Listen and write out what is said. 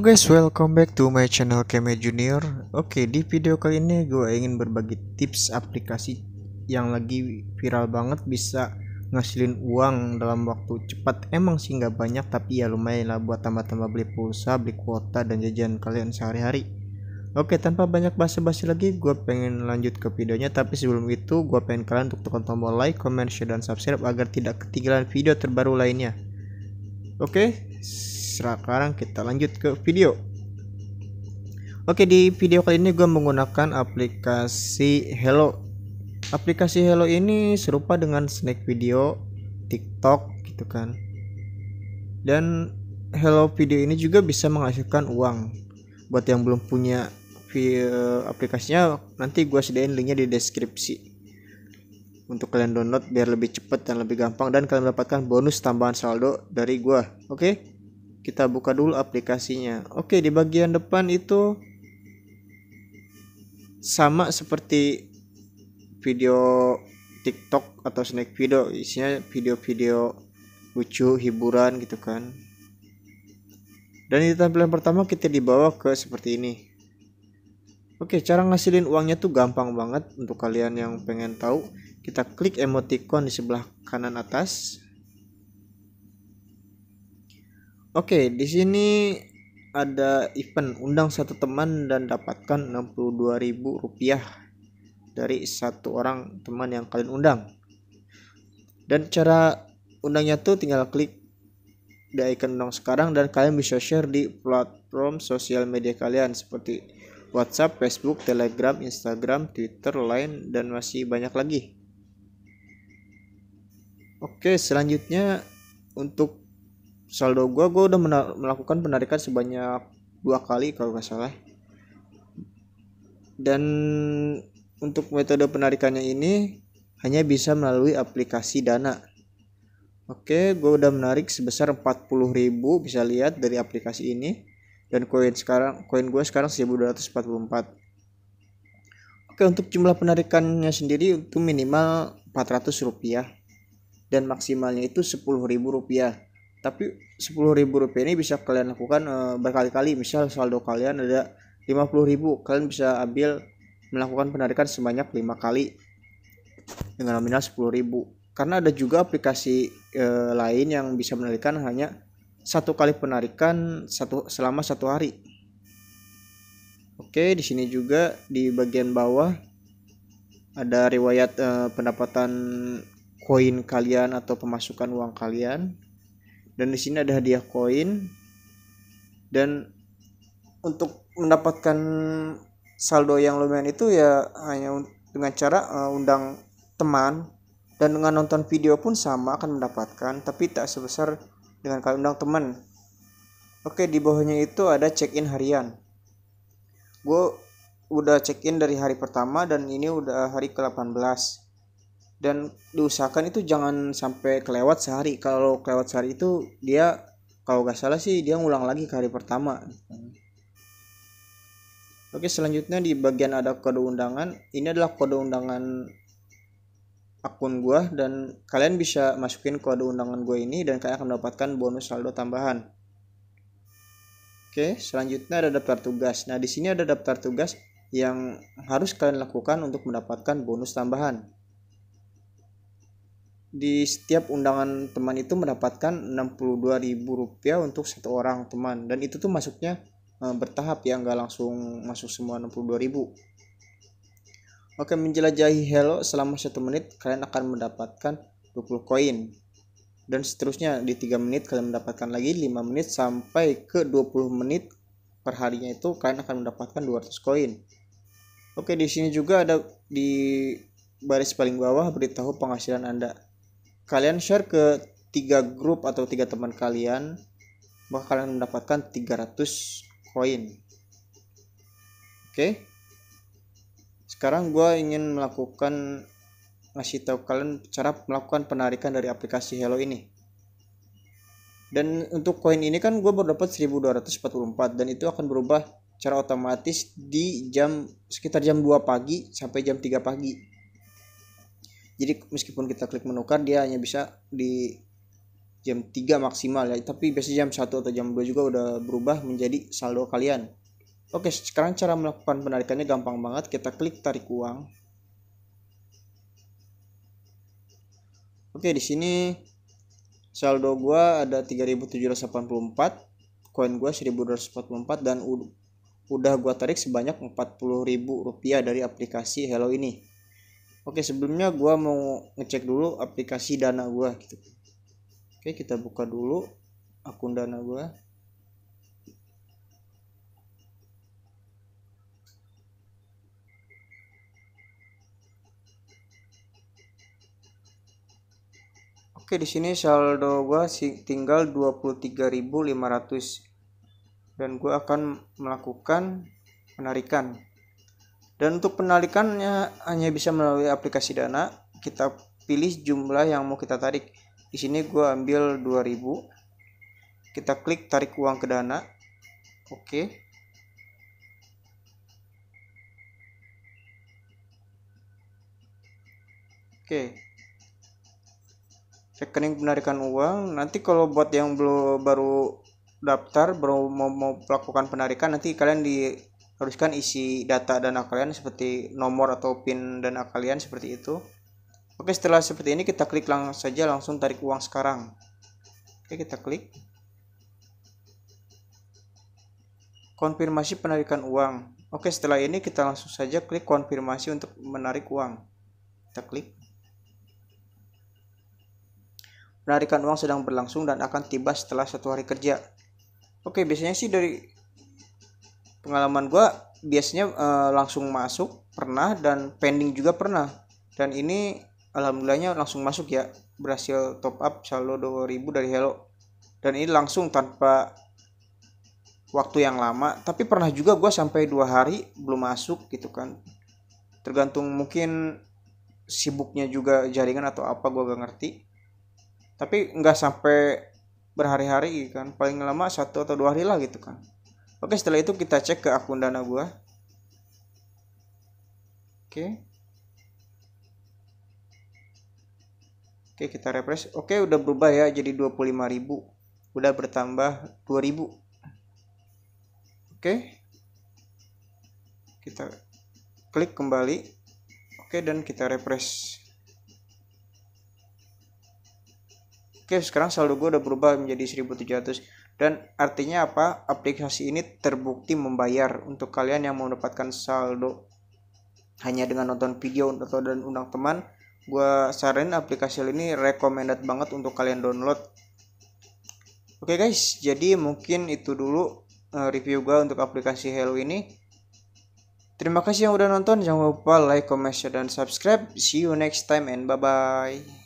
Halo guys, welcome back to my channel Keme Junior. Oke, di video kali ini gue ingin berbagi tips aplikasi yang lagi viral banget bisa ngasilin uang dalam waktu cepat. Emang sih nggak banyak, tapi ya lumayan lah buat tambah-tambah beli pulsa, beli kuota dan jajan kalian sehari-hari. Oke, tanpa banyak basa-basi lagi, gue pengen lanjut ke videonya. Tapi sebelum itu, gue pengen kalian untuk tekan tombol like, comment, share, dan subscribe agar tidak ketinggalan video terbaru lainnya. Oke, sekarang kita lanjut ke video. Oke, di video kali ini gue menggunakan aplikasi Hello. Aplikasi Hello ini serupa dengan Snack Video, TikTok gitu kan. Dan Hello Video ini juga bisa menghasilkan uang. Buat yang belum punya eh, aplikasinya, nanti gue sediain linknya di deskripsi untuk kalian download biar lebih cepat dan lebih gampang dan kalian mendapatkan bonus tambahan saldo dari gua. Oke? Kita buka dulu aplikasinya. Oke, di bagian depan itu sama seperti video TikTok atau snack video, isinya video-video lucu, hiburan gitu kan. Dan di tampilan pertama kita dibawa ke seperti ini. Oke, cara ngasilin uangnya tuh gampang banget untuk kalian yang pengen tahu. Kita klik emoticon di sebelah kanan atas. Oke, di sini ada event undang satu teman dan dapatkan Rp62.000 dari satu orang teman yang kalian undang. Dan cara undangnya tuh tinggal klik di icon undang sekarang dan kalian bisa share di platform sosial media kalian seperti WhatsApp, Facebook, Telegram, Instagram, Twitter, Line, dan masih banyak lagi. Oke, selanjutnya untuk saldo gue, gue udah melakukan penarikan sebanyak dua kali kalau nggak salah. Dan untuk metode penarikannya ini hanya bisa melalui aplikasi Dana. Oke, gue udah menarik sebesar 40.000 bisa lihat dari aplikasi ini dan koin sekarang koin gue sekarang 1244. Oke, untuk jumlah penarikannya sendiri itu minimal 400 rupiah dan maksimalnya itu rp rupiah Tapi rp rupiah ini bisa kalian lakukan e, berkali-kali. Misal saldo kalian ada 50.000, kalian bisa ambil melakukan penarikan sebanyak 5 kali dengan nominal 10.000. Karena ada juga aplikasi e, lain yang bisa menarikan hanya satu kali penarikan satu selama satu hari. Oke, di sini juga di bagian bawah ada riwayat eh, pendapatan koin kalian atau pemasukan uang kalian. Dan di sini ada hadiah koin. Dan untuk mendapatkan saldo yang lumayan itu ya hanya dengan cara uh, undang teman dan dengan nonton video pun sama akan mendapatkan tapi tak sebesar dengan kalian undang teman. Oke, di bawahnya itu ada check-in harian. Gue udah check-in dari hari pertama dan ini udah hari ke-18 dan diusahakan itu jangan sampai kelewat sehari kalau kelewat sehari itu dia kalau nggak salah sih dia ngulang lagi ke hari pertama oke selanjutnya di bagian ada kode undangan ini adalah kode undangan akun gua dan kalian bisa masukin kode undangan gue ini dan kalian akan mendapatkan bonus saldo tambahan oke selanjutnya ada daftar tugas nah di sini ada daftar tugas yang harus kalian lakukan untuk mendapatkan bonus tambahan di setiap undangan teman itu mendapatkan Rp62.000 untuk satu orang teman dan itu tuh masuknya e, bertahap ya nggak langsung masuk semua 62.000 Oke menjelajahi Hello selama satu menit kalian akan mendapatkan 20 koin dan seterusnya di 3 menit kalian mendapatkan lagi 5 menit sampai ke 20 menit perharinya itu kalian akan mendapatkan 200 koin Oke di sini juga ada di baris paling bawah beritahu penghasilan Anda kalian share ke tiga grup atau tiga teman kalian maka kalian mendapatkan 300 koin oke okay? sekarang gue ingin melakukan ngasih tahu kalian cara melakukan penarikan dari aplikasi Hello ini dan untuk koin ini kan gue baru dapat 1244 dan itu akan berubah secara otomatis di jam sekitar jam 2 pagi sampai jam 3 pagi jadi meskipun kita klik menukar dia hanya bisa di jam 3 maksimal ya tapi biasanya jam 1 atau jam 2 juga udah berubah menjadi saldo kalian oke sekarang cara melakukan penarikannya gampang banget kita klik tarik uang oke di sini saldo gua ada 3784 koin gua 1244 dan udah gua tarik sebanyak 40.000 rupiah dari aplikasi Hello ini oke sebelumnya gue mau ngecek dulu aplikasi dana gue gitu oke kita buka dulu akun dana gue. Oke di sini saldo gua tinggal 23.500 dan gue akan melakukan penarikan. Dan untuk penarikannya hanya bisa melalui aplikasi Dana. Kita pilih jumlah yang mau kita tarik. Di sini gue ambil 2000. Kita klik tarik uang ke Dana. Oke. Oke. Rekening penarikan uang. Nanti kalau buat yang belum baru daftar baru mau, mau melakukan penarikan nanti kalian di haruskan isi data dana kalian seperti nomor atau pin dana kalian seperti itu oke setelah seperti ini kita klik langsung saja langsung tarik uang sekarang oke kita klik konfirmasi penarikan uang oke setelah ini kita langsung saja klik konfirmasi untuk menarik uang kita klik penarikan uang sedang berlangsung dan akan tiba setelah satu hari kerja oke biasanya sih dari pengalaman gue biasanya uh, langsung masuk pernah dan pending juga pernah dan ini alhamdulillahnya langsung masuk ya berhasil top up saldo 2000 dari Hello dan ini langsung tanpa waktu yang lama tapi pernah juga gue sampai dua hari belum masuk gitu kan tergantung mungkin sibuknya juga jaringan atau apa gue gak ngerti tapi nggak sampai berhari-hari kan paling lama satu atau dua hari lah gitu kan Oke, setelah itu kita cek ke akun dana gua. Oke. Oke, kita refresh. Oke, udah berubah ya jadi 25.000. Udah bertambah 2.000. Oke. Kita klik kembali. Oke, dan kita refresh. Oke, sekarang saldo gua udah berubah menjadi 1700 dan artinya apa aplikasi ini terbukti membayar untuk kalian yang mau mendapatkan saldo hanya dengan nonton video atau dan undang teman gue saranin aplikasi ini recommended banget untuk kalian download oke okay guys jadi mungkin itu dulu eh, review gue untuk aplikasi Hello ini terima kasih yang udah nonton jangan lupa like comment share dan subscribe see you next time and bye bye